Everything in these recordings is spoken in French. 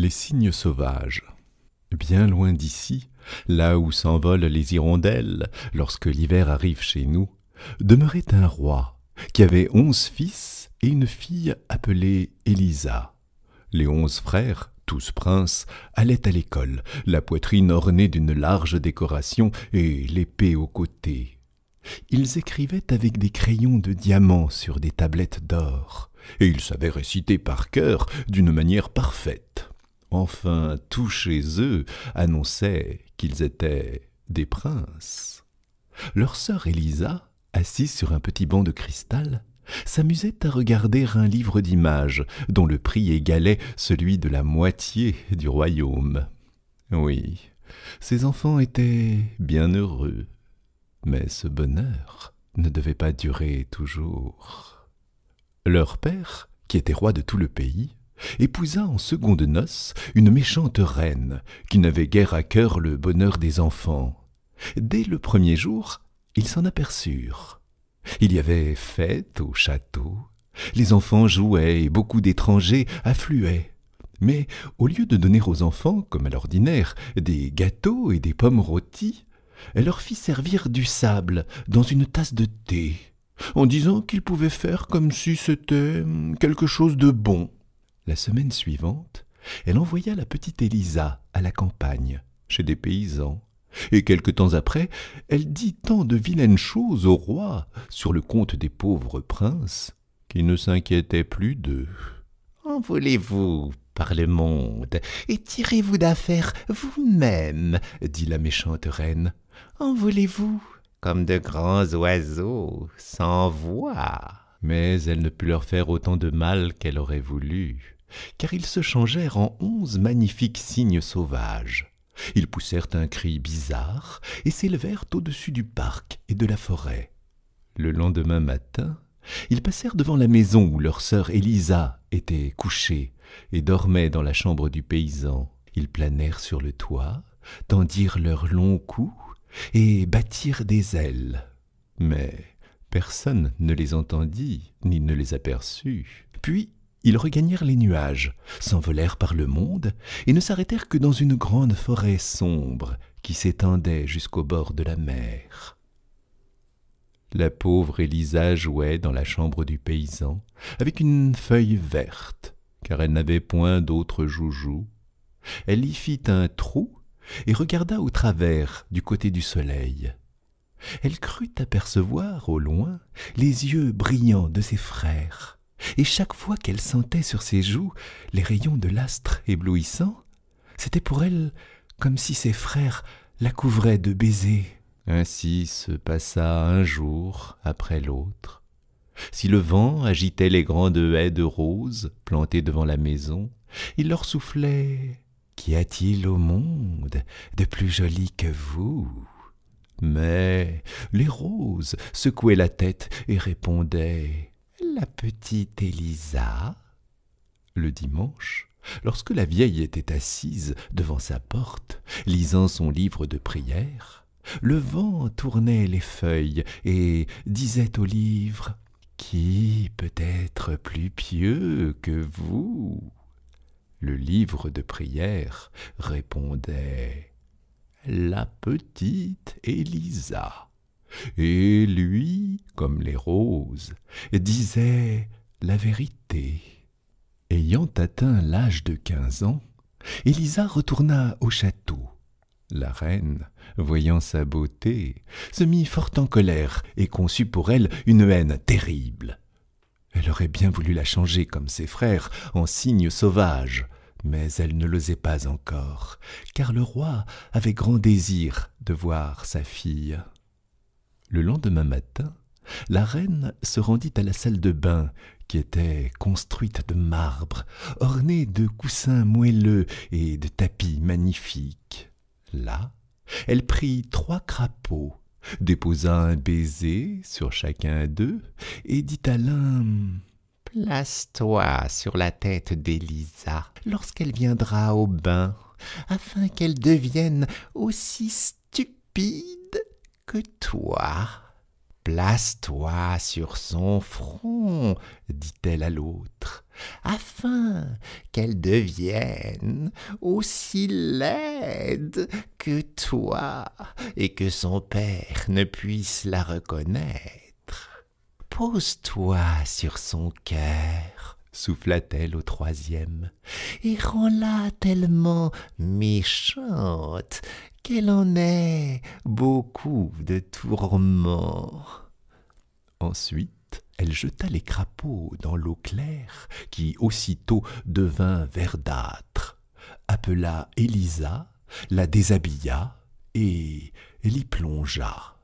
Les signes sauvages. Bien loin d'ici, là où s'envolent les hirondelles, lorsque l'hiver arrive chez nous, demeurait un roi qui avait onze fils et une fille appelée Élisa. Les onze frères, tous princes, allaient à l'école, la poitrine ornée d'une large décoration et l'épée au côté. Ils écrivaient avec des crayons de diamant sur des tablettes d'or, et ils savaient réciter par cœur d'une manière parfaite enfin tout chez eux annonçait qu'ils étaient des princes. Leur sœur Elisa, assise sur un petit banc de cristal, s'amusait à regarder un livre d'images dont le prix égalait celui de la moitié du royaume. Oui, ces enfants étaient bien heureux, mais ce bonheur ne devait pas durer toujours. Leur père, qui était roi de tout le pays, épousa en secondes noces une méchante reine qui n'avait guère à cœur le bonheur des enfants. Dès le premier jour, ils s'en aperçurent. Il y avait fête au château, les enfants jouaient et beaucoup d'étrangers affluaient. Mais au lieu de donner aux enfants, comme à l'ordinaire, des gâteaux et des pommes rôties, elle leur fit servir du sable dans une tasse de thé, en disant qu'ils pouvaient faire comme si c'était quelque chose de bon. La semaine suivante, elle envoya la petite Elisa à la campagne, chez des paysans, et quelque temps après, elle dit tant de vilaines choses au roi sur le compte des pauvres princes, qu'il ne s'inquiétait plus d'eux. Envolez-vous par le monde, et tirez-vous d'affaire vous-même, dit la méchante reine. Envolez-vous comme de grands oiseaux, sans voix. Mais elle ne put leur faire autant de mal qu'elle aurait voulu car ils se changèrent en onze magnifiques cygnes sauvages. Ils poussèrent un cri bizarre et s'élevèrent au-dessus du parc et de la forêt. Le lendemain matin, ils passèrent devant la maison où leur sœur Élisa était couchée et dormait dans la chambre du paysan. Ils planèrent sur le toit, tendirent leurs longs coups et battirent des ailes. Mais personne ne les entendit ni ne les aperçut. Puis ils regagnèrent les nuages, s'envolèrent par le monde, et ne s'arrêtèrent que dans une grande forêt sombre qui s'étendait jusqu'au bord de la mer. La pauvre Elisa jouait dans la chambre du paysan avec une feuille verte, car elle n'avait point d'autre joujou. Elle y fit un trou et regarda au travers du côté du soleil. Elle crut apercevoir au loin les yeux brillants de ses frères et chaque fois qu'elle sentait sur ses joues les rayons de l'astre éblouissant, c'était pour elle comme si ses frères la couvraient de baisers. Ainsi se passa un jour après l'autre. Si le vent agitait les grandes haies de roses plantées devant la maison, il leur soufflait Qu'y a-t-il au monde de plus joli que vous Mais les roses secouaient la tête et répondaient la petite Elisa. le dimanche, lorsque la vieille était assise devant sa porte, lisant son livre de prière, le vent tournait les feuilles et disait au livre Qui peut être plus pieux que vous Le livre de prière répondait La petite Elisa. Et lui, comme les roses, disait la vérité. Ayant atteint l'âge de quinze ans, Élisa retourna au château. La reine, voyant sa beauté, se mit fort en colère et conçut pour elle une haine terrible. Elle aurait bien voulu la changer comme ses frères en cygne sauvage, mais elle ne l'osait pas encore, car le roi avait grand désir de voir sa fille. Le lendemain matin, la reine se rendit à la salle de bain, qui était construite de marbre, ornée de coussins moelleux et de tapis magnifiques. Là, elle prit trois crapauds, déposa un baiser sur chacun d'eux, et dit à l'un Place-toi sur la tête d'Élisa lorsqu'elle viendra au bain, afin qu'elle devienne aussi stupide que toi. Place-toi sur son front, dit-elle à l'autre, afin qu'elle devienne aussi laide que toi, et que son père ne puisse la reconnaître. Pose-toi sur son cœur, souffla-t-elle au troisième, et rend la tellement méchante qu'elle en est beaucoup de tourments. Ensuite, elle jeta les crapauds dans l'eau claire, qui aussitôt devint verdâtre, appela Elisa, la déshabilla et l'y plongea.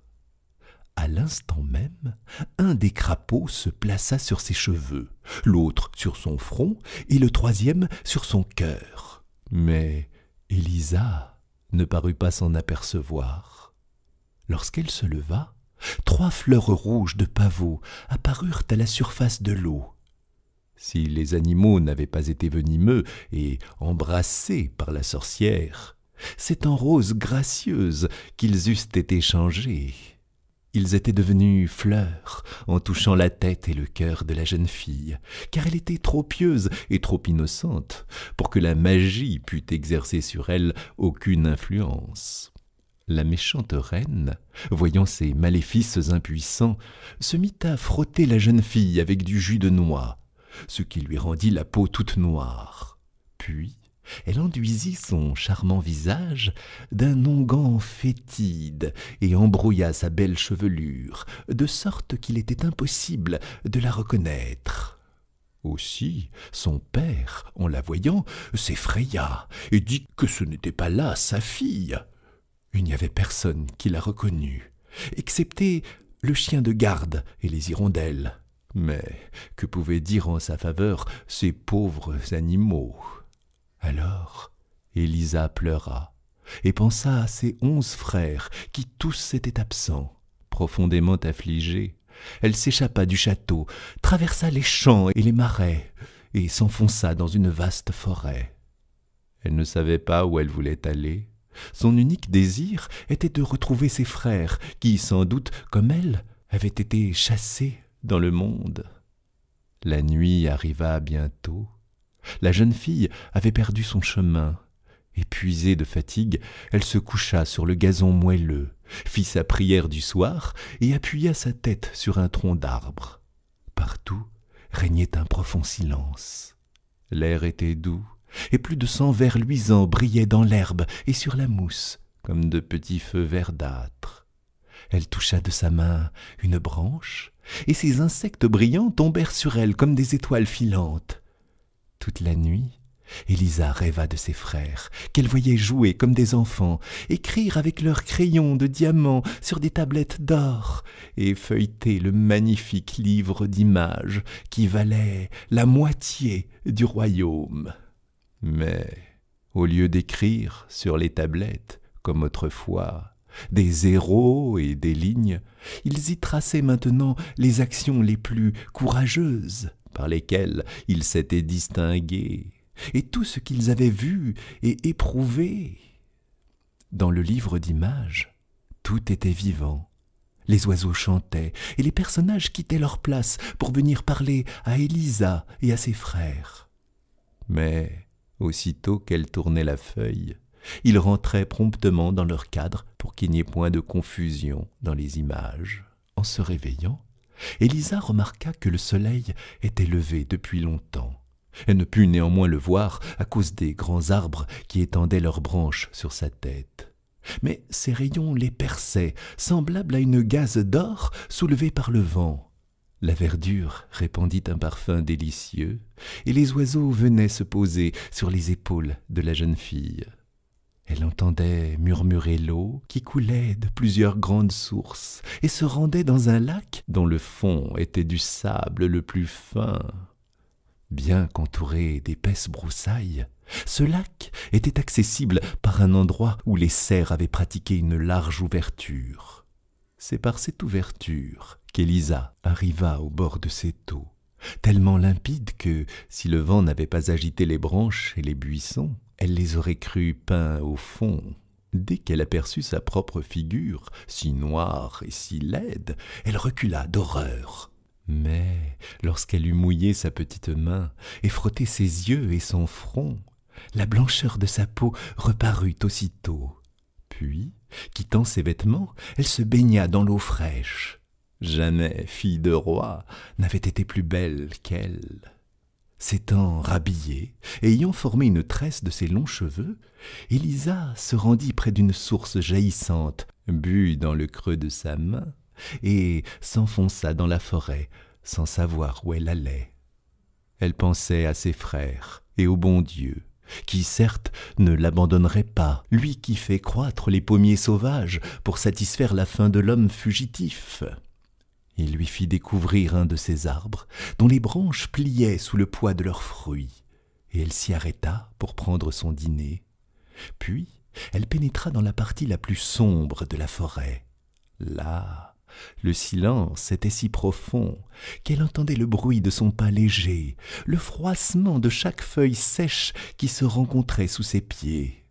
À l'instant même, un des crapauds se plaça sur ses cheveux, l'autre sur son front et le troisième sur son cœur. Mais Elisa ne parut pas s'en apercevoir. Lorsqu'elle se leva, trois fleurs rouges de pavot apparurent à la surface de l'eau. Si les animaux n'avaient pas été venimeux et embrassés par la sorcière, c'est en roses gracieuses qu'ils eussent été changés. Ils étaient devenus fleurs en touchant la tête et le cœur de la jeune fille, car elle était trop pieuse et trop innocente pour que la magie pût exercer sur elle aucune influence. La méchante reine, voyant ces maléfices impuissants, se mit à frotter la jeune fille avec du jus de noix, ce qui lui rendit la peau toute noire. Puis, elle enduisit son charmant visage d'un onguent fétide et embrouilla sa belle chevelure, de sorte qu'il était impossible de la reconnaître. Aussi, son père, en la voyant, s'effraya et dit que ce n'était pas là sa fille. Il n'y avait personne qui la reconnût, excepté le chien de garde et les hirondelles. Mais que pouvaient dire en sa faveur ces pauvres animaux alors Élisa pleura et pensa à ses onze frères qui tous étaient absents. Profondément affligée, elle s'échappa du château, traversa les champs et les marais, et s'enfonça dans une vaste forêt. Elle ne savait pas où elle voulait aller. Son unique désir était de retrouver ses frères, qui, sans doute, comme elle, avaient été chassés dans le monde. La nuit arriva bientôt, la jeune fille avait perdu son chemin. Épuisée de fatigue, elle se coucha sur le gazon moelleux, fit sa prière du soir et appuya sa tête sur un tronc d'arbre. Partout régnait un profond silence. L'air était doux, et plus de cent vers luisants brillaient dans l'herbe et sur la mousse, comme de petits feux verdâtres. Elle toucha de sa main une branche, et ces insectes brillants tombèrent sur elle comme des étoiles filantes toute la nuit, Elisa rêva de ses frères, qu'elle voyait jouer comme des enfants, écrire avec leurs crayons de diamant sur des tablettes d'or, et feuilleter le magnifique livre d'images qui valait la moitié du royaume. Mais, au lieu d'écrire sur les tablettes, comme autrefois, des héros et des lignes, ils y traçaient maintenant les actions les plus courageuses, par lesquels ils s'étaient distingués, et tout ce qu'ils avaient vu et éprouvé. Dans le livre d'images, tout était vivant. Les oiseaux chantaient, et les personnages quittaient leur place pour venir parler à Elisa et à ses frères. Mais, aussitôt qu'elle tournait la feuille, ils rentraient promptement dans leur cadre pour qu'il n'y ait point de confusion dans les images. En se réveillant, Elisa remarqua que le soleil était levé depuis longtemps. Elle ne put néanmoins le voir à cause des grands arbres qui étendaient leurs branches sur sa tête. Mais ses rayons les perçaient, semblables à une gaze d'or soulevée par le vent. La verdure répandit un parfum délicieux, et les oiseaux venaient se poser sur les épaules de la jeune fille. Elle entendait murmurer l'eau qui coulait de plusieurs grandes sources et se rendait dans un lac dont le fond était du sable le plus fin. Bien qu'entouré d'épaisses broussailles, ce lac était accessible par un endroit où les cerfs avaient pratiqué une large ouverture. C'est par cette ouverture qu'Elisa arriva au bord de cette eau, tellement limpide que, si le vent n'avait pas agité les branches et les buissons, elle les aurait crus peints au fond. Dès qu'elle aperçut sa propre figure, si noire et si laide, elle recula d'horreur. Mais lorsqu'elle eut mouillé sa petite main et frotté ses yeux et son front, la blancheur de sa peau reparut aussitôt. Puis, quittant ses vêtements, elle se baigna dans l'eau fraîche. Jamais fille de roi n'avait été plus belle qu'elle. S'étant rhabillée et ayant formé une tresse de ses longs cheveux, Elisa se rendit près d'une source jaillissante, but dans le creux de sa main, et s'enfonça dans la forêt sans savoir où elle allait. Elle pensait à ses frères et au bon Dieu, qui certes ne l'abandonnerait pas, lui qui fait croître les pommiers sauvages pour satisfaire la faim de l'homme fugitif. Il lui fit découvrir un de ces arbres, dont les branches pliaient sous le poids de leurs fruits, et elle s'y arrêta pour prendre son dîner. Puis elle pénétra dans la partie la plus sombre de la forêt. Là, le silence était si profond qu'elle entendait le bruit de son pas léger, le froissement de chaque feuille sèche qui se rencontrait sous ses pieds.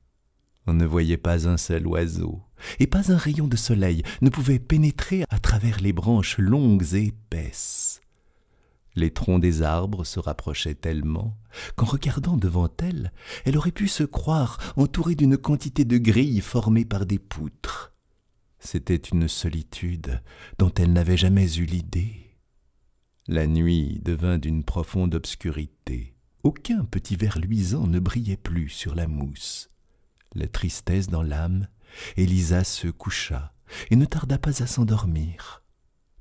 On ne voyait pas un seul oiseau, et pas un rayon de soleil ne pouvait pénétrer à travers les branches longues et épaisses. Les troncs des arbres se rapprochaient tellement qu'en regardant devant elle, elle aurait pu se croire entourée d'une quantité de grilles formées par des poutres. C'était une solitude dont elle n'avait jamais eu l'idée. La nuit devint d'une profonde obscurité. Aucun petit ver luisant ne brillait plus sur la mousse la tristesse dans l'âme, Elisa se coucha et ne tarda pas à s'endormir.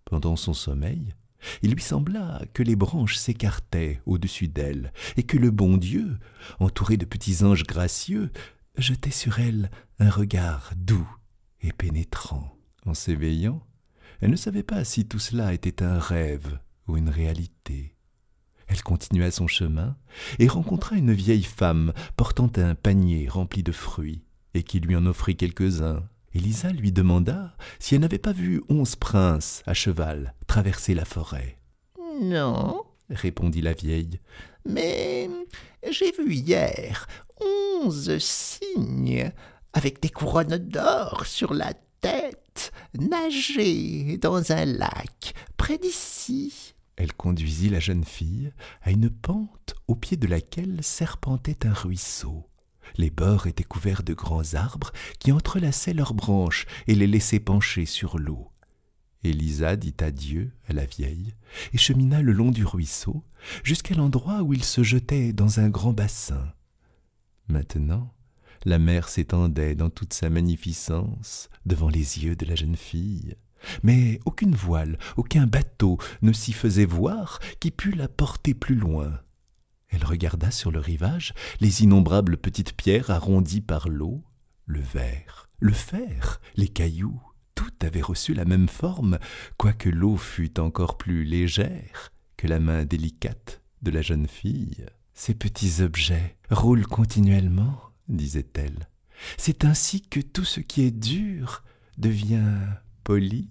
Pendant son sommeil, il lui sembla que les branches s'écartaient au-dessus d'elle et que le bon Dieu, entouré de petits anges gracieux, jetait sur elle un regard doux et pénétrant. En s'éveillant, elle ne savait pas si tout cela était un rêve ou une réalité. Elle continua son chemin et rencontra une vieille femme portant un panier rempli de fruits et qui lui en offrit quelques-uns. Elisa lui demanda si elle n'avait pas vu onze princes à cheval traverser la forêt. Non, répondit la vieille, mais j'ai vu hier onze cygnes avec des couronnes d'or sur la tête nager dans un lac près d'ici elle conduisit la jeune fille à une pente au pied de laquelle serpentait un ruisseau. Les bords étaient couverts de grands arbres qui entrelaçaient leurs branches et les laissaient pencher sur l'eau. Elisa dit adieu à la vieille et chemina le long du ruisseau jusqu'à l'endroit où il se jetait dans un grand bassin. Maintenant, la mer s'étendait dans toute sa magnificence devant les yeux de la jeune fille mais aucune voile, aucun bateau ne s'y faisait voir qui pût la porter plus loin. Elle regarda sur le rivage les innombrables petites pierres arrondies par l'eau, le verre, le fer, les cailloux. Tout avait reçu la même forme, quoique l'eau fût encore plus légère que la main délicate de la jeune fille. Ces petits objets roulent continuellement, disait-elle. C'est ainsi que tout ce qui est dur devient poli,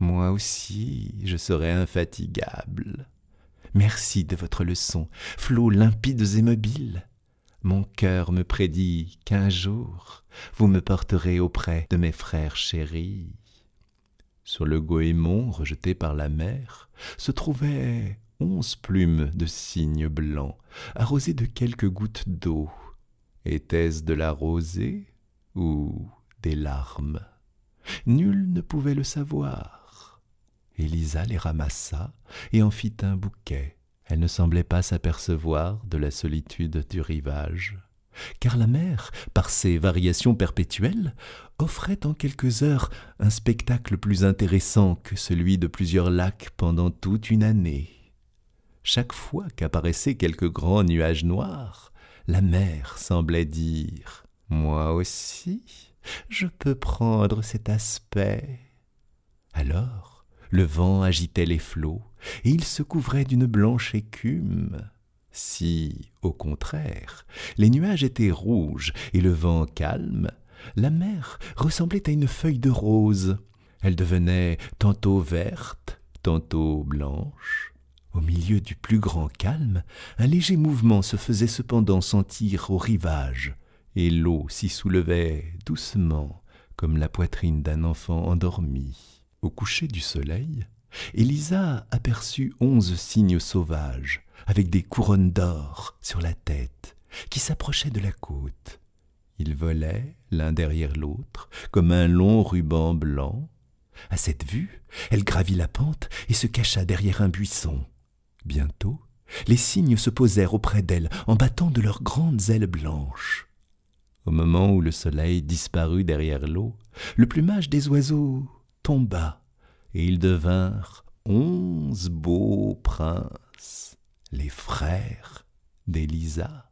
moi aussi je serai infatigable. Merci de votre leçon, flots limpides et mobiles. Mon cœur me prédit qu'un jour vous me porterez auprès de mes frères chéris. Sur le goémon rejeté par la mer se trouvaient onze plumes de cygne blanc, arrosées de quelques gouttes d'eau. Était-ce de la rosée ou des larmes Nul ne pouvait le savoir. Elisa les ramassa et en fit un bouquet. Elle ne semblait pas s'apercevoir de la solitude du rivage, car la mer, par ses variations perpétuelles, offrait en quelques heures un spectacle plus intéressant que celui de plusieurs lacs pendant toute une année. Chaque fois qu'apparaissait quelque grand nuage noir, la mer semblait dire Moi aussi, je peux prendre cet aspect. Alors le vent agitait les flots, et ils se couvraient d'une blanche écume. Si, au contraire, les nuages étaient rouges et le vent calme, la mer ressemblait à une feuille de rose. Elle devenait tantôt verte, tantôt blanche. Au milieu du plus grand calme, un léger mouvement se faisait cependant sentir au rivage, et l'eau s'y soulevait doucement comme la poitrine d'un enfant endormi. Au coucher du soleil, Elisa aperçut onze cygnes sauvages, avec des couronnes d'or sur la tête, qui s'approchaient de la côte. Ils volaient, l'un derrière l'autre, comme un long ruban blanc. À cette vue, elle gravit la pente et se cacha derrière un buisson. Bientôt, les cygnes se posèrent auprès d'elle en battant de leurs grandes ailes blanches. Au moment où le soleil disparut derrière l'eau, le plumage des oiseaux tomba, et ils devinrent onze beaux princes, les frères d'Élisa.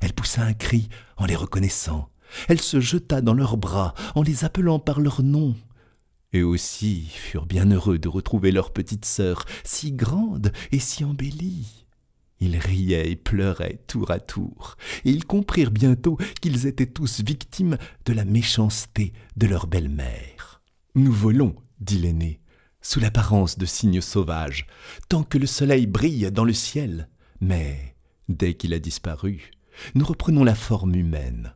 Elle poussa un cri en les reconnaissant. Elle se jeta dans leurs bras en les appelant par leur nom. et aussi furent bien heureux de retrouver leur petite sœur, si grande et si embellie. Ils riaient et pleuraient tour à tour, et ils comprirent bientôt qu'ils étaient tous victimes de la méchanceté de leur belle-mère. Nous volons, dit l'aîné, sous l'apparence de signes sauvages, tant que le soleil brille dans le ciel. Mais, dès qu'il a disparu, nous reprenons la forme humaine.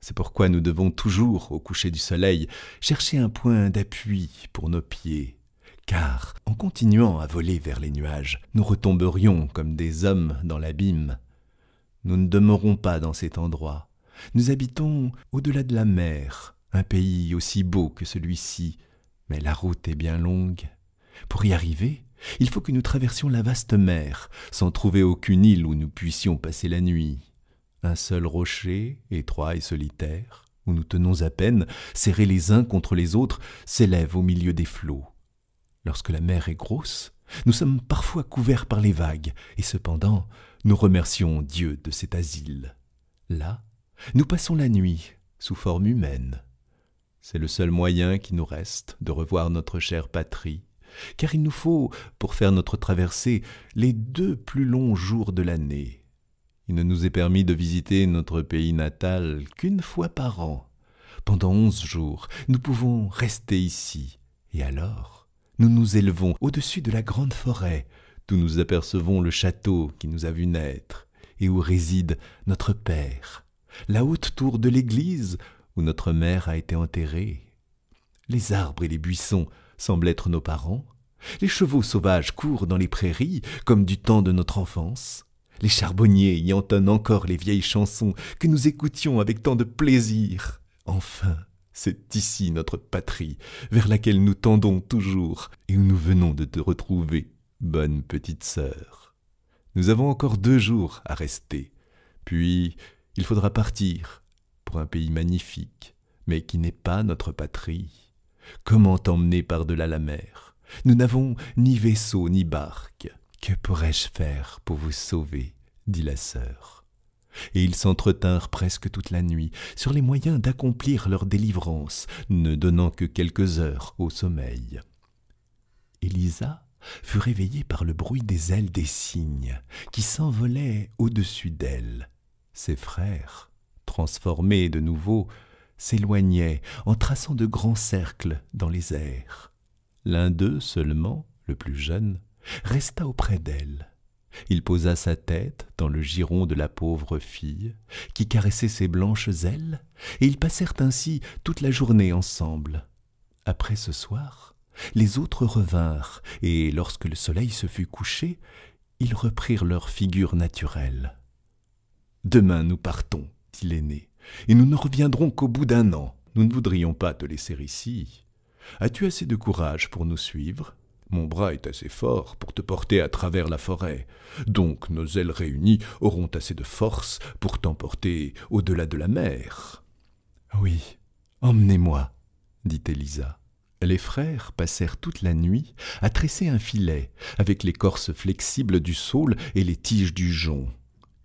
C'est pourquoi nous devons toujours, au coucher du soleil, chercher un point d'appui pour nos pieds car, en continuant à voler vers les nuages, nous retomberions comme des hommes dans l'abîme. Nous ne demeurons pas dans cet endroit. Nous habitons au-delà de la mer, un pays aussi beau que celui-ci, mais la route est bien longue. Pour y arriver, il faut que nous traversions la vaste mer, sans trouver aucune île où nous puissions passer la nuit. Un seul rocher, étroit et solitaire, où nous tenons à peine, serrés les uns contre les autres, s'élève au milieu des flots. Lorsque la mer est grosse, nous sommes parfois couverts par les vagues, et cependant nous remercions Dieu de cet asile. Là, nous passons la nuit sous forme humaine. C'est le seul moyen qui nous reste de revoir notre chère patrie, car il nous faut, pour faire notre traversée, les deux plus longs jours de l'année. Il ne nous est permis de visiter notre pays natal qu'une fois par an. Pendant onze jours, nous pouvons rester ici, et alors nous nous élevons au-dessus de la grande forêt, d'où nous apercevons le château qui nous a vu naître, et où réside notre père, la haute tour de l'église où notre mère a été enterrée. Les arbres et les buissons semblent être nos parents, les chevaux sauvages courent dans les prairies comme du temps de notre enfance, les charbonniers y entonnent encore les vieilles chansons que nous écoutions avec tant de plaisir. Enfin, c'est ici notre patrie, vers laquelle nous tendons toujours, et où nous venons de te retrouver, bonne petite sœur. Nous avons encore deux jours à rester, puis il faudra partir pour un pays magnifique, mais qui n'est pas notre patrie. Comment t'emmener par-delà la mer Nous n'avons ni vaisseau ni barque. Que pourrais-je faire pour vous sauver dit la sœur et ils s'entretinrent presque toute la nuit sur les moyens d'accomplir leur délivrance, ne donnant que quelques heures au sommeil. Elisa fut réveillée par le bruit des ailes des cygnes qui s'envolaient au-dessus d'elle. Ses frères, transformés de nouveau, s'éloignaient en traçant de grands cercles dans les airs. L'un d'eux seulement, le plus jeune, resta auprès d'elle il posa sa tête dans le giron de la pauvre fille, qui caressait ses blanches ailes, et ils passèrent ainsi toute la journée ensemble. Après ce soir, les autres revinrent, et lorsque le soleil se fut couché, ils reprirent leur figure naturelle. Demain nous partons, dit l'aîné, et nous ne reviendrons qu'au bout d'un an. Nous ne voudrions pas te laisser ici. As-tu assez de courage pour nous suivre mon bras est assez fort pour te porter à travers la forêt, donc nos ailes réunies auront assez de force pour t'emporter au-delà de la mer. Oui, emmenez-moi, dit Elisa. Les frères passèrent toute la nuit à tresser un filet avec l'écorce flexible du saule et les tiges du jonc.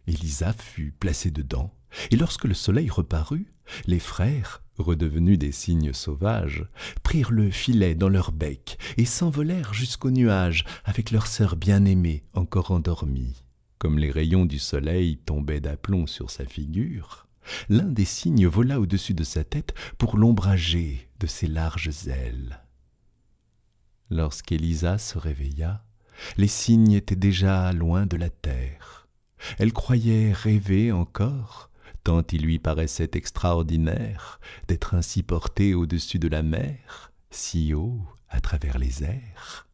Elisa fut placée dedans, et lorsque le soleil reparut, les frères redevenus des cygnes sauvages, prirent le filet dans leur bec et s'envolèrent jusqu'aux nuages avec leur sœur bien-aimée encore endormie. Comme les rayons du soleil tombaient d'aplomb sur sa figure, l'un des cygnes vola au-dessus de sa tête pour l'ombrager de ses larges ailes. Lorsqu'Élisa se réveilla, les cygnes étaient déjà loin de la terre. Elle croyait rêver encore, tant il lui paraissait extraordinaire d'être ainsi porté au-dessus de la mer, si haut, à travers les airs.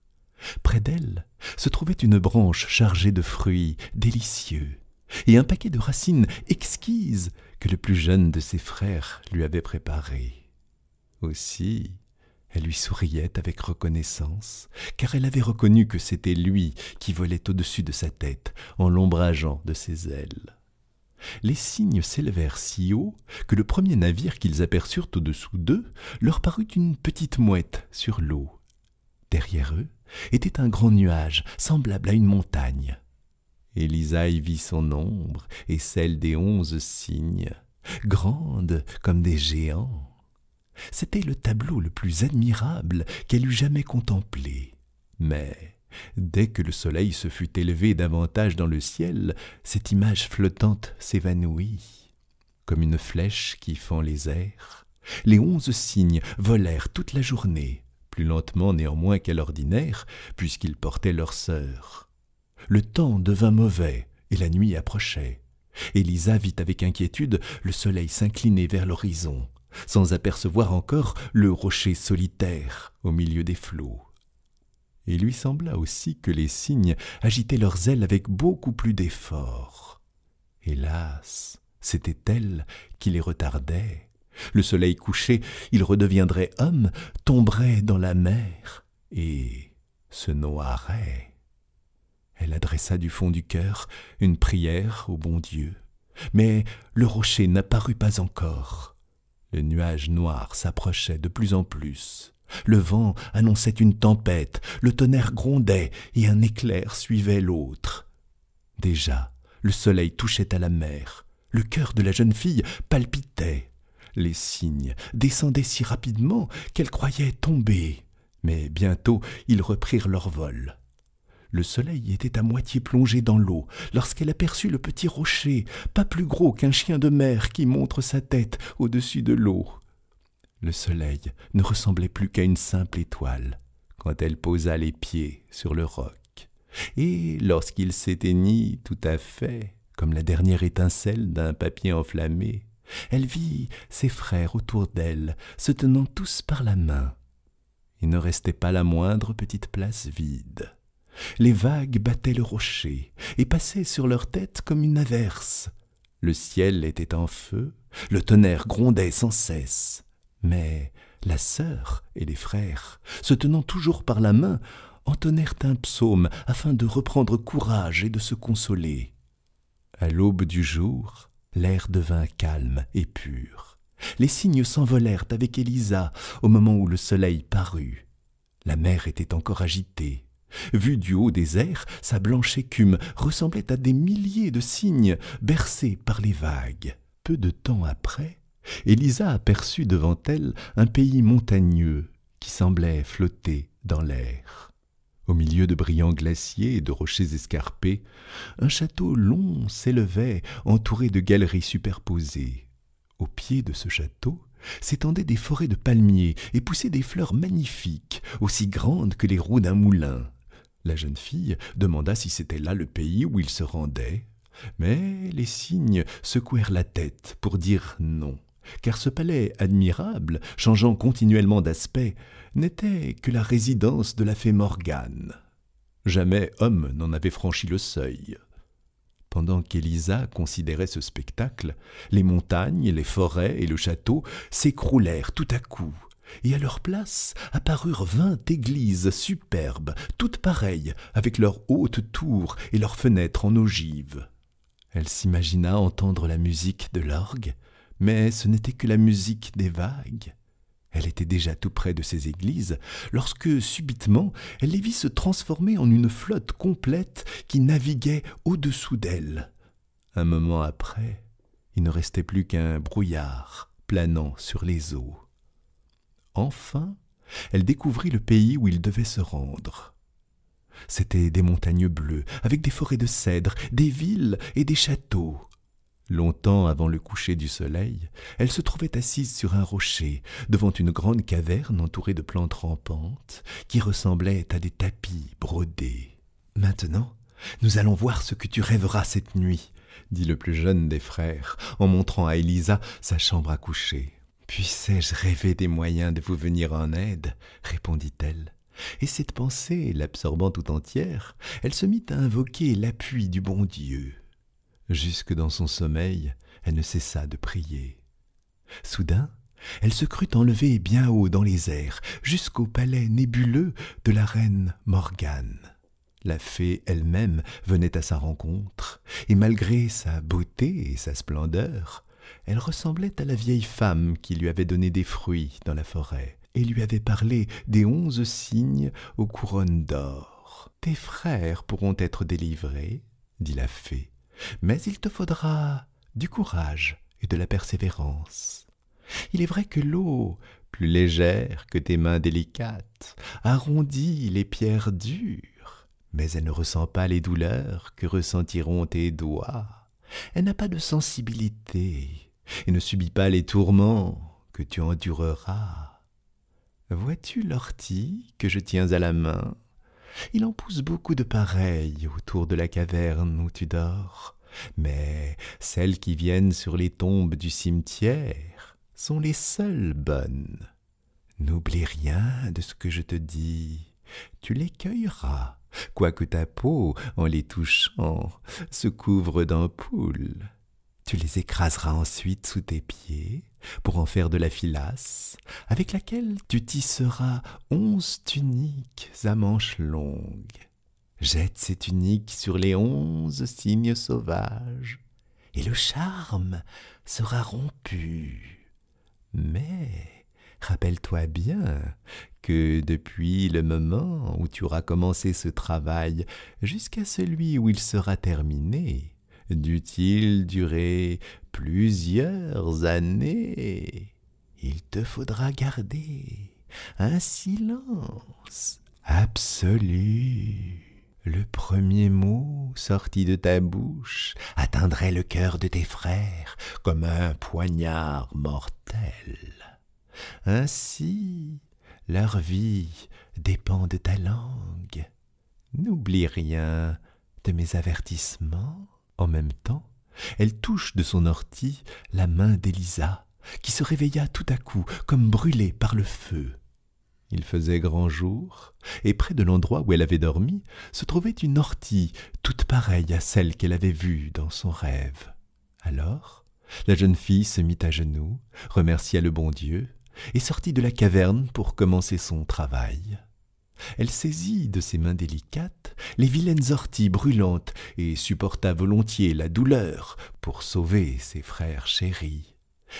Près d'elle se trouvait une branche chargée de fruits délicieux et un paquet de racines exquises que le plus jeune de ses frères lui avait préparé. Aussi, elle lui souriait avec reconnaissance, car elle avait reconnu que c'était lui qui volait au-dessus de sa tête en l'ombrageant de ses ailes les cygnes s'élevèrent si haut que le premier navire qu'ils aperçurent au-dessous d'eux leur parut une petite mouette sur l'eau. Derrière eux était un grand nuage semblable à une montagne. y vit son ombre et celle des onze cygnes, grandes comme des géants. C'était le tableau le plus admirable qu'elle eût jamais contemplé, mais Dès que le soleil se fut élevé davantage dans le ciel, cette image flottante s'évanouit. Comme une flèche qui fend les airs, les onze cygnes volèrent toute la journée, plus lentement néanmoins qu'à l'ordinaire, puisqu'ils portaient leur sœur. Le temps devint mauvais, et la nuit approchait. Elisa vit avec inquiétude le soleil s'incliner vers l'horizon, sans apercevoir encore le rocher solitaire au milieu des flots il lui sembla aussi que les cygnes agitaient leurs ailes avec beaucoup plus d'effort. Hélas, c'était elle qui les retardait. Le soleil couché, il redeviendrait homme, tomberait dans la mer et se noierait. Elle adressa du fond du cœur une prière au bon Dieu. Mais le rocher n'apparut pas encore. Le nuage noir s'approchait de plus en plus. Le vent annonçait une tempête, le tonnerre grondait, et un éclair suivait l'autre. Déjà, le soleil touchait à la mer. Le cœur de la jeune fille palpitait. Les cygnes descendaient si rapidement qu'elle croyait tomber. Mais bientôt ils reprirent leur vol. Le soleil était à moitié plongé dans l'eau lorsqu'elle aperçut le petit rocher, pas plus gros qu'un chien de mer qui montre sa tête au-dessus de l'eau. Le soleil ne ressemblait plus qu'à une simple étoile quand elle posa les pieds sur le roc, et lorsqu'il s'éteignit tout à fait, comme la dernière étincelle d'un papier enflammé, elle vit ses frères autour d'elle, se tenant tous par la main. Il ne restait pas la moindre petite place vide. Les vagues battaient le rocher et passaient sur leur tête comme une averse. Le ciel était en feu, le tonnerre grondait sans cesse. Mais la sœur et les frères, se tenant toujours par la main, entonnèrent un psaume afin de reprendre courage et de se consoler. À l'aube du jour, l'air devint calme et pur. Les cygnes s'envolèrent avec Élisa au moment où le soleil parut. La mer était encore agitée. Vue du haut des airs, sa blanche écume ressemblait à des milliers de cygnes bercés par les vagues. Peu de temps après, Elisa aperçut devant elle un pays montagneux qui semblait flotter dans l'air. Au milieu de brillants glaciers et de rochers escarpés, un château long s'élevait, entouré de galeries superposées. Au pied de ce château s'étendaient des forêts de palmiers et poussaient des fleurs magnifiques, aussi grandes que les roues d'un moulin. La jeune fille demanda si c'était là le pays où il se rendait, mais les cygnes secouèrent la tête pour dire non car ce palais admirable, changeant continuellement d'aspect, n'était que la résidence de la fée Morgane. Jamais homme n'en avait franchi le seuil. Pendant qu'Élisa considérait ce spectacle, les montagnes, les forêts et le château s'écroulèrent tout à coup, et à leur place apparurent vingt églises superbes, toutes pareilles, avec leurs hautes tours et leurs fenêtres en ogive. Elle s'imagina entendre la musique de l'orgue, mais ce n'était que la musique des vagues. Elle était déjà tout près de ces églises, lorsque, subitement, elle les vit se transformer en une flotte complète qui naviguait au-dessous d'elle. Un moment après, il ne restait plus qu'un brouillard planant sur les eaux. Enfin, elle découvrit le pays où il devait se rendre. C'étaient des montagnes bleues, avec des forêts de cèdres, des villes et des châteaux. Longtemps avant le coucher du soleil, elle se trouvait assise sur un rocher, devant une grande caverne entourée de plantes rampantes, qui ressemblaient à des tapis brodés. Maintenant, nous allons voir ce que tu rêveras cette nuit, dit le plus jeune des frères, en montrant à Elisa sa chambre à coucher. Puissais-je rêver des moyens de vous venir en aide répondit-elle. Et cette pensée l'absorbant tout entière, elle se mit à invoquer l'appui du bon Dieu. Jusque dans son sommeil, elle ne cessa de prier. Soudain, elle se crut enlevée bien haut dans les airs, jusqu'au palais nébuleux de la reine Morgane. La fée elle-même venait à sa rencontre, et malgré sa beauté et sa splendeur, elle ressemblait à la vieille femme qui lui avait donné des fruits dans la forêt, et lui avait parlé des onze signes aux couronnes d'or. Tes frères pourront être délivrés, dit la fée, mais il te faudra du courage et de la persévérance. Il est vrai que l'eau, plus légère que tes mains délicates, arrondit les pierres dures, mais elle ne ressent pas les douleurs que ressentiront tes doigts. Elle n'a pas de sensibilité et ne subit pas les tourments que tu endureras. Vois-tu l'ortie que je tiens à la main il en pousse beaucoup de pareilles autour de la caverne où tu dors, mais celles qui viennent sur les tombes du cimetière sont les seules bonnes. N'oublie rien de ce que je te dis, tu les cueilleras, quoique ta peau, en les touchant, se couvre d'un Tu les écraseras ensuite sous tes pieds pour en faire de la filasse, avec laquelle tu tisseras onze tuniques à manches longues. Jette ces tuniques sur les onze cygnes sauvages, et le charme sera rompu. Mais rappelle-toi bien que depuis le moment où tu auras commencé ce travail jusqu'à celui où il sera terminé, dût-il durer plusieurs années, il te faudra garder un silence absolu. Le premier mot sorti de ta bouche atteindrait le cœur de tes frères comme un poignard mortel. Ainsi, leur vie dépend de ta langue. N'oublie rien de mes avertissements. En même temps, elle touche de son ortie la main d'Elisa, qui se réveilla tout à coup, comme brûlée par le feu. Il faisait grand jour, et près de l'endroit où elle avait dormi se trouvait une ortie toute pareille à celle qu'elle avait vue dans son rêve. Alors, la jeune fille se mit à genoux, remercia le bon Dieu, et sortit de la caverne pour commencer son travail. Elle saisit de ses mains délicates les vilaines orties brûlantes et supporta volontiers la douleur pour sauver ses frères chéris.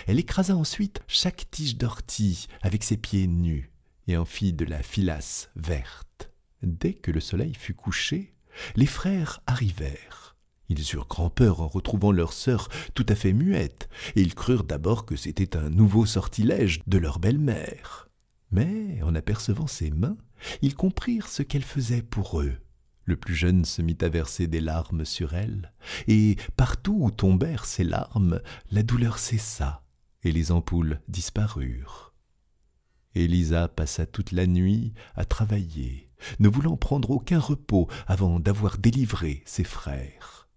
Elle écrasa ensuite chaque tige d'ortie avec ses pieds nus et en fit de la filasse verte. Dès que le soleil fut couché, les frères arrivèrent. Ils eurent grand-peur en retrouvant leur sœur tout à fait muette, et ils crurent d'abord que c'était un nouveau sortilège de leur belle-mère. Mais, en apercevant ses mains, ils comprirent ce qu'elle faisait pour eux. Le plus jeune se mit à verser des larmes sur elle, et partout où tombèrent ses larmes, la douleur cessa, et les ampoules disparurent. Elisa passa toute la nuit à travailler, ne voulant prendre aucun repos avant d'avoir délivré ses frères.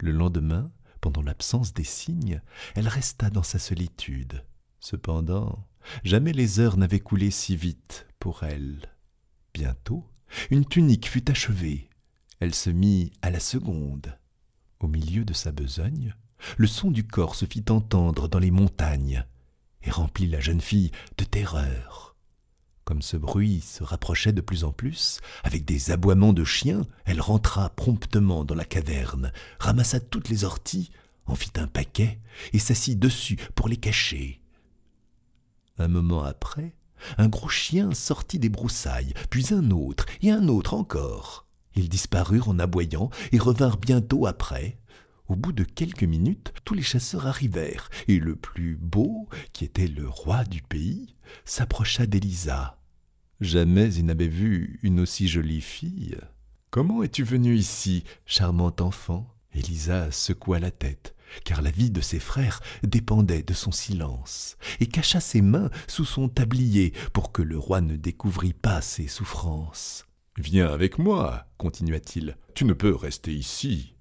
Le lendemain, pendant l'absence des signes, elle resta dans sa solitude. Cependant, Jamais les heures n'avaient coulé si vite pour elle. Bientôt, une tunique fut achevée. Elle se mit à la seconde. Au milieu de sa besogne, le son du corps se fit entendre dans les montagnes et remplit la jeune fille de terreur. Comme ce bruit se rapprochait de plus en plus, avec des aboiements de chiens, elle rentra promptement dans la caverne, ramassa toutes les orties, en fit un paquet et s'assit dessus pour les cacher. Un moment après, un gros chien sortit des broussailles, puis un autre, et un autre encore. Ils disparurent en aboyant et revinrent bientôt après. Au bout de quelques minutes, tous les chasseurs arrivèrent, et le plus beau, qui était le roi du pays, s'approcha d'Élisa. Jamais il n'avait vu une aussi jolie fille. Comment es-tu venue ici, charmante enfant Élisa secoua la tête car la vie de ses frères dépendait de son silence, et cacha ses mains sous son tablier pour que le roi ne découvrît pas ses souffrances. Viens avec moi, continua-t-il, tu ne peux rester ici.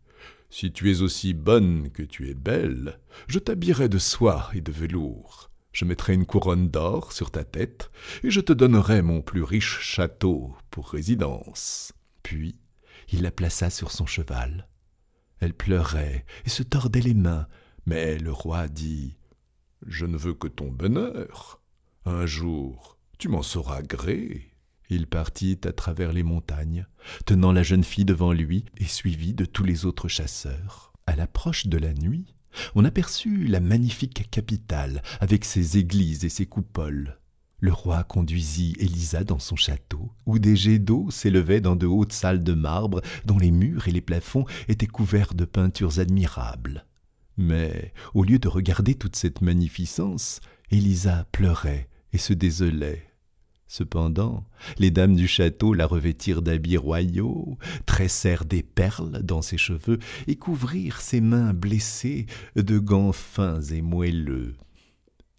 Si tu es aussi bonne que tu es belle, je t'habillerai de soie et de velours. Je mettrai une couronne d'or sur ta tête, et je te donnerai mon plus riche château pour résidence. Puis il la plaça sur son cheval, elle pleurait et se tordait les mains, mais le roi dit Je ne veux que ton bonheur. Un jour, tu m'en sauras gré. Il partit à travers les montagnes, tenant la jeune fille devant lui et suivi de tous les autres chasseurs. À l'approche de la nuit, on aperçut la magnifique capitale avec ses églises et ses coupoles. Le roi conduisit Elisa dans son château, où des jets d'eau s'élevaient dans de hautes salles de marbre dont les murs et les plafonds étaient couverts de peintures admirables. Mais, au lieu de regarder toute cette magnificence, Elisa pleurait et se désolait. Cependant, les dames du château la revêtirent d'habits royaux, tressèrent des perles dans ses cheveux et couvrirent ses mains blessées de gants fins et moelleux.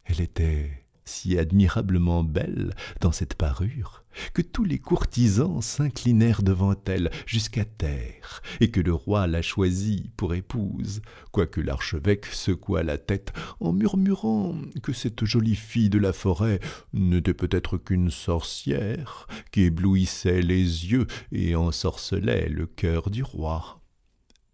Elle était si admirablement belle dans cette parure, que tous les courtisans s'inclinèrent devant elle jusqu'à terre, et que le roi la choisit pour épouse, quoique l'archevêque secoua la tête en murmurant que cette jolie fille de la forêt n'était peut-être qu'une sorcière qui éblouissait les yeux et ensorcelait le cœur du roi.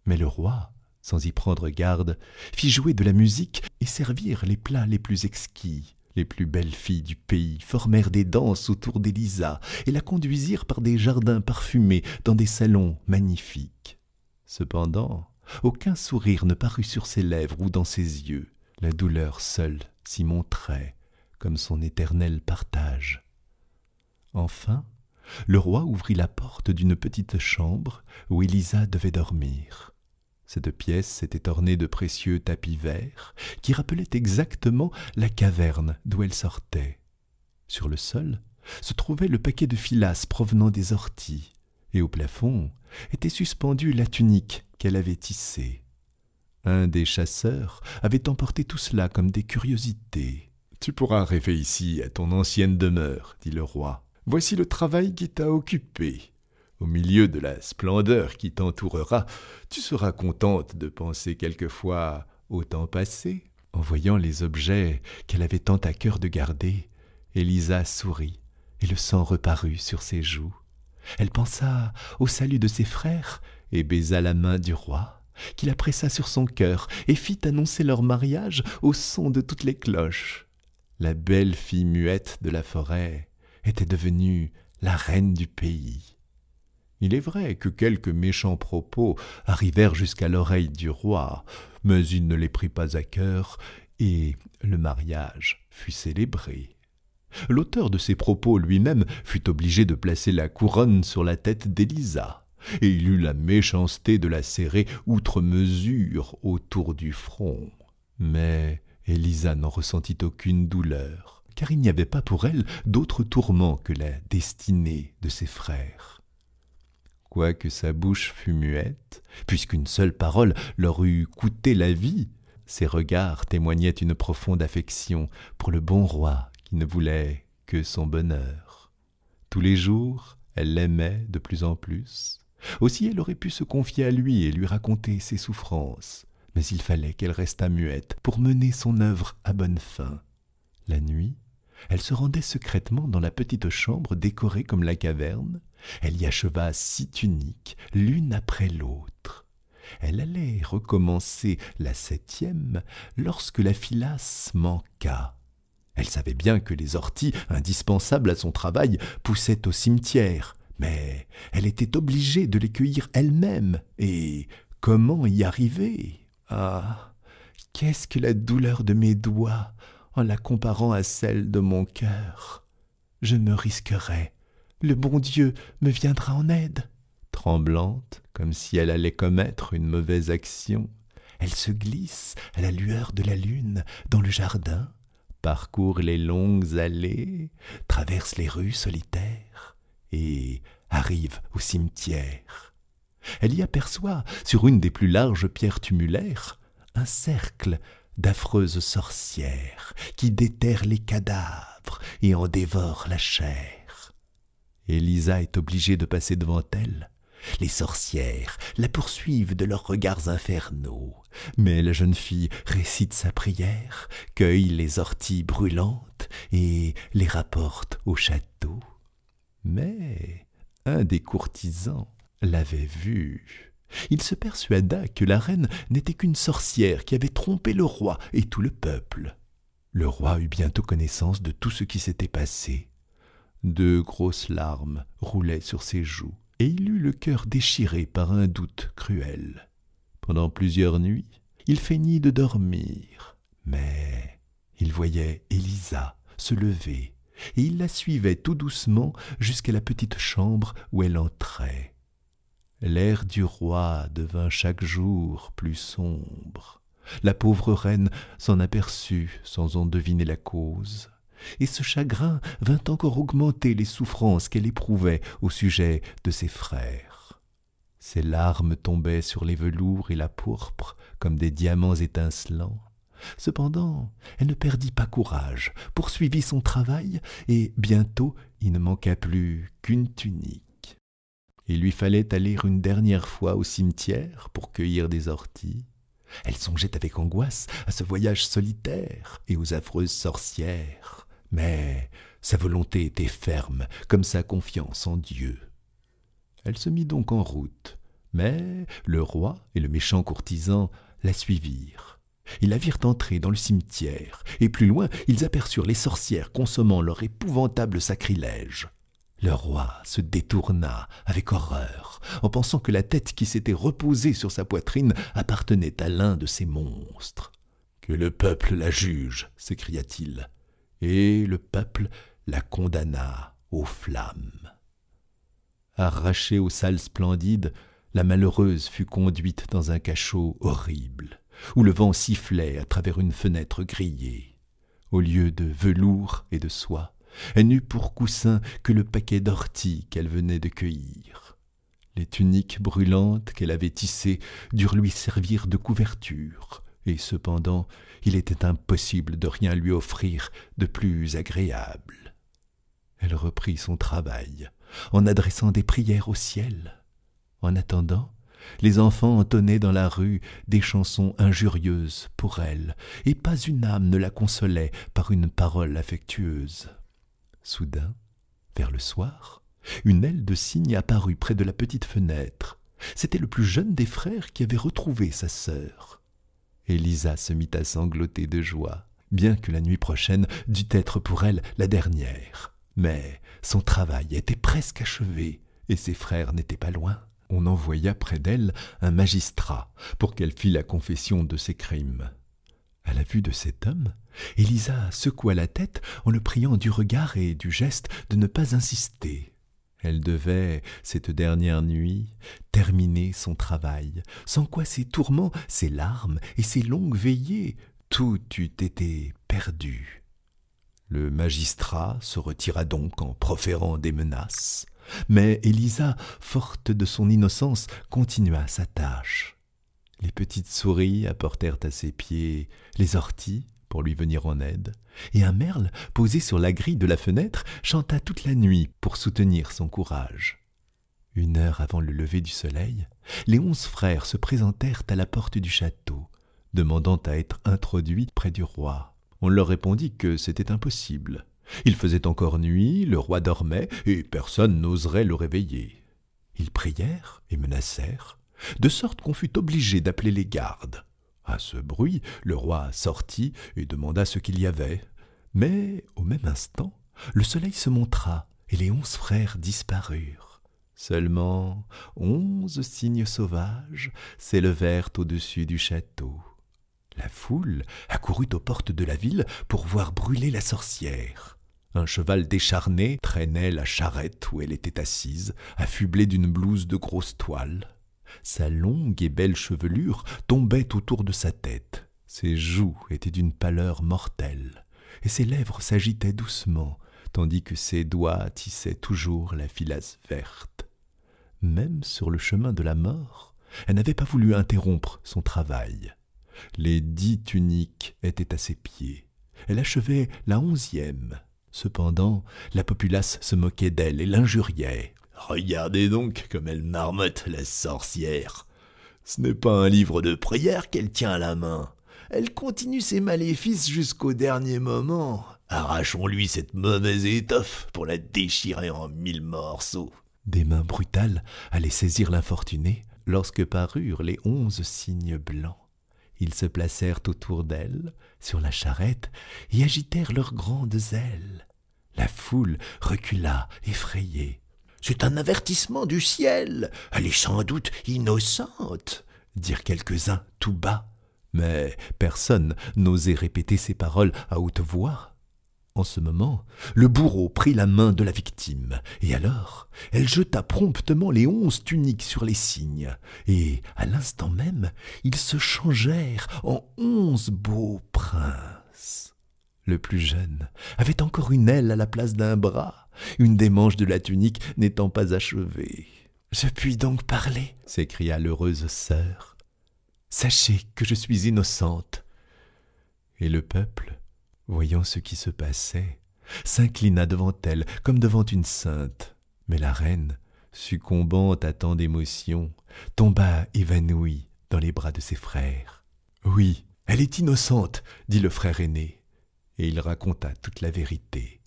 Mais le roi, sans y prendre garde, fit jouer de la musique et servir les plats les plus exquis les plus belles filles du pays formèrent des danses autour d'Élisa et la conduisirent par des jardins parfumés dans des salons magnifiques. Cependant, aucun sourire ne parut sur ses lèvres ou dans ses yeux. La douleur seule s'y montrait comme son éternel partage. Enfin, le roi ouvrit la porte d'une petite chambre où Elisa devait dormir. Cette pièce était ornée de précieux tapis verts qui rappelaient exactement la caverne d'où elle sortait. Sur le sol se trouvait le paquet de filasse provenant des orties, et au plafond était suspendue la tunique qu'elle avait tissée. Un des chasseurs avait emporté tout cela comme des curiosités. Tu pourras rêver ici à ton ancienne demeure, dit le roi. Voici le travail qui t'a occupé. Au milieu de la splendeur qui t'entourera, tu seras contente de penser quelquefois au temps passé. En voyant les objets qu'elle avait tant à cœur de garder, Elisa sourit, et le sang reparut sur ses joues. Elle pensa au salut de ses frères, et baisa la main du roi, qui la pressa sur son cœur, et fit annoncer leur mariage au son de toutes les cloches. La belle fille muette de la forêt était devenue la reine du pays. Il est vrai que quelques méchants propos arrivèrent jusqu'à l'oreille du roi, mais il ne les prit pas à cœur, et le mariage fut célébré. L'auteur de ces propos lui-même fut obligé de placer la couronne sur la tête d'Élisa, et il eut la méchanceté de la serrer outre mesure autour du front. Mais Élisa n'en ressentit aucune douleur, car il n'y avait pas pour elle d'autre tourment que la destinée de ses frères quoique sa bouche fût muette, puisqu'une seule parole leur eût coûté la vie. Ses regards témoignaient une profonde affection pour le bon roi qui ne voulait que son bonheur. Tous les jours, elle l'aimait de plus en plus. Aussi elle aurait pu se confier à lui et lui raconter ses souffrances, mais il fallait qu'elle restât muette pour mener son œuvre à bonne fin. La nuit, elle se rendait secrètement dans la petite chambre décorée comme la caverne, elle y acheva six tuniques, l'une après l'autre. Elle allait recommencer la septième lorsque la filasse manqua. Elle savait bien que les orties, indispensables à son travail, poussaient au cimetière, mais elle était obligée de les cueillir elle-même, et comment y arriver Ah Qu'est-ce que la douleur de mes doigts en la comparant à celle de mon cœur Je me risquerais le bon Dieu me viendra en aide. Tremblante, comme si elle allait commettre une mauvaise action, elle se glisse à la lueur de la lune dans le jardin, parcourt les longues allées, traverse les rues solitaires et arrive au cimetière. Elle y aperçoit, sur une des plus larges pierres tumulaires, un cercle d'affreuses sorcières qui déterrent les cadavres et en dévorent la chair. Elisa est obligée de passer devant elle. Les sorcières la poursuivent de leurs regards infernaux, mais la jeune fille récite sa prière, cueille les orties brûlantes et les rapporte au château. Mais un des courtisans l'avait vue. Il se persuada que la reine n'était qu'une sorcière qui avait trompé le roi et tout le peuple. Le roi eut bientôt connaissance de tout ce qui s'était passé. De grosses larmes roulaient sur ses joues, et il eut le cœur déchiré par un doute cruel. Pendant plusieurs nuits, il feignit de dormir, mais il voyait Élisa se lever, et il la suivait tout doucement jusqu'à la petite chambre où elle entrait. L'air du roi devint chaque jour plus sombre. La pauvre reine s'en aperçut sans en deviner la cause et ce chagrin vint encore augmenter les souffrances qu'elle éprouvait au sujet de ses frères. Ses larmes tombaient sur les velours et la pourpre comme des diamants étincelants. Cependant, elle ne perdit pas courage, poursuivit son travail, et bientôt il ne manqua plus qu'une tunique. Il lui fallait aller une dernière fois au cimetière pour cueillir des orties. Elle songeait avec angoisse à ce voyage solitaire et aux affreuses sorcières mais sa volonté était ferme, comme sa confiance en Dieu. Elle se mit donc en route, mais le roi et le méchant courtisan la suivirent. Ils la virent entrer dans le cimetière, et plus loin, ils aperçurent les sorcières consommant leur épouvantable sacrilège. Le roi se détourna avec horreur, en pensant que la tête qui s'était reposée sur sa poitrine appartenait à l'un de ces monstres. Que le peuple la juge, s'écria-t-il et le peuple la condamna aux flammes. Arrachée aux salles splendides, la malheureuse fut conduite dans un cachot horrible, où le vent sifflait à travers une fenêtre grillée. Au lieu de velours et de soie, elle n'eut pour coussin que le paquet d'orties qu'elle venait de cueillir. Les tuniques brûlantes qu'elle avait tissées durent lui servir de couverture, cependant il était impossible de rien lui offrir de plus agréable. Elle reprit son travail en adressant des prières au ciel. En attendant, les enfants entonnaient dans la rue des chansons injurieuses pour elle, et pas une âme ne la consolait par une parole affectueuse. Soudain, vers le soir, une aile de cygne apparut près de la petite fenêtre. C'était le plus jeune des frères qui avait retrouvé sa sœur. Elisa se mit à sangloter de joie, bien que la nuit prochaine dût être pour elle la dernière. Mais son travail était presque achevé, et ses frères n'étaient pas loin. On envoya près d'elle un magistrat pour qu'elle fît la confession de ses crimes. À la vue de cet homme, Elisa secoua la tête en le priant du regard et du geste de ne pas insister. Elle devait, cette dernière nuit, terminer son travail, sans quoi ses tourments, ses larmes et ses longues veillées, tout eût été perdu. Le magistrat se retira donc en proférant des menaces, mais Elisa, forte de son innocence, continua sa tâche. Les petites souris apportèrent à ses pieds les orties, pour lui venir en aide, et un merle, posé sur la grille de la fenêtre, chanta toute la nuit pour soutenir son courage. Une heure avant le lever du soleil, les onze frères se présentèrent à la porte du château, demandant à être introduits près du roi. On leur répondit que c'était impossible. Il faisait encore nuit, le roi dormait, et personne n'oserait le réveiller. Ils prièrent et menacèrent, de sorte qu'on fut obligé d'appeler les gardes. À ce bruit, le roi sortit et demanda ce qu'il y avait. Mais, au même instant, le soleil se montra et les onze frères disparurent. Seulement onze cygnes sauvages s'élevèrent au-dessus du château. La foule accourut aux portes de la ville pour voir brûler la sorcière. Un cheval décharné traînait la charrette où elle était assise, affublée d'une blouse de grosse toile. Sa longue et belle chevelure tombait autour de sa tête, ses joues étaient d'une pâleur mortelle, et ses lèvres s'agitaient doucement, tandis que ses doigts tissaient toujours la filasse verte. Même sur le chemin de la mort, elle n'avait pas voulu interrompre son travail. Les dix tuniques étaient à ses pieds. Elle achevait la onzième. Cependant, la populace se moquait d'elle et l'injuriait. Regardez donc comme elle marmotte, la sorcière. Ce n'est pas un livre de prière qu'elle tient à la main. Elle continue ses maléfices jusqu'au dernier moment. Arrachons-lui cette mauvaise étoffe pour la déchirer en mille morceaux. Des mains brutales allaient saisir l'infortunée lorsque parurent les onze cygnes blancs. Ils se placèrent autour d'elle, sur la charrette, et agitèrent leurs grandes ailes. La foule recula, effrayée, c'est un avertissement du ciel. Elle est sans doute innocente, dirent quelques-uns tout bas. Mais personne n'osait répéter ces paroles à haute voix. En ce moment, le bourreau prit la main de la victime, et alors elle jeta promptement les onze tuniques sur les cygnes, et à l'instant même ils se changèrent en onze beaux princes le plus jeune, avait encore une aile à la place d'un bras, une des manches de la tunique n'étant pas achevée. Je puis donc parler s'écria l'heureuse sœur. Sachez que je suis innocente. Et le peuple, voyant ce qui se passait, s'inclina devant elle comme devant une sainte. Mais la reine, succombant à tant d'émotions, tomba évanouie dans les bras de ses frères. Oui, elle est innocente, dit le frère aîné et il raconta toute la vérité.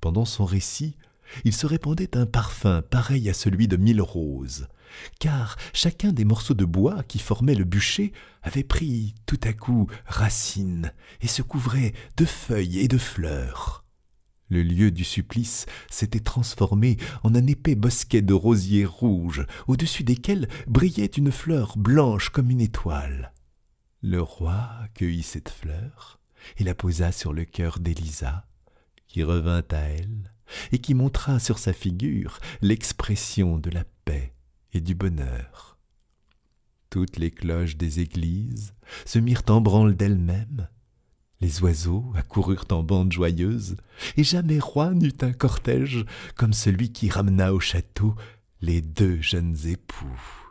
Pendant son récit, il se répandait un parfum pareil à celui de mille roses, car chacun des morceaux de bois qui formaient le bûcher avait pris tout à coup racine et se couvrait de feuilles et de fleurs. Le lieu du supplice s'était transformé en un épais bosquet de rosiers rouges, au-dessus desquels brillait une fleur blanche comme une étoile. Le roi cueillit cette fleur, et la posa sur le cœur d'Élisa, qui revint à elle, et qui montra sur sa figure l'expression de la paix et du bonheur. Toutes les cloches des églises se mirent en branle d'elles-mêmes, les oiseaux accoururent en bande joyeuse, et jamais roi n'eut un cortège comme celui qui ramena au château les deux jeunes époux.